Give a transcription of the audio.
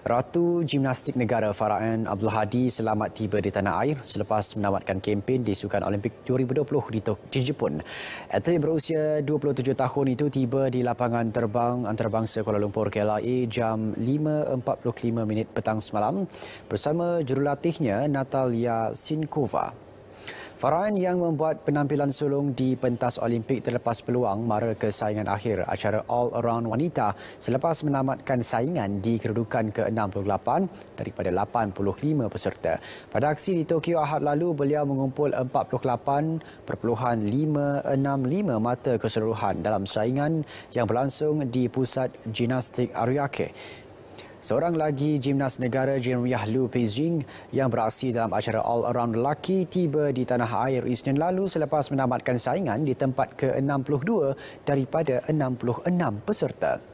Ratu Gimnastik Negara Farahan Abdul Hadi selamat tiba di tanah air selepas menamatkan kempen di Sukan Olimpik 2020 di, Tokyo Jepun. Atlet berusia 27 tahun itu tiba di lapangan terbang antarabangsa Kuala Lumpur KLIA jam 5.45 petang semalam bersama jurulatihnya Natalia Sinkova. Farhan yang membuat penampilan sulung di pentas Olimpik terlepas peluang mara ke saingan akhir acara All Around Wanita selepas menamatkan saingan di kedudukan ke-68 daripada 85 peserta. Pada aksi di Tokyo Ahad lalu, beliau mengumpul 48.565 mata keseluruhan dalam saingan yang berlangsung di pusat gimnastik Ariake. Seorang lagi gimnas negara Jeremiah Lu Beijing yang beraksi dalam acara All Around Lucky tiba di tanah air Isnin lalu selepas menamatkan saingan di tempat ke-62 daripada 66 peserta.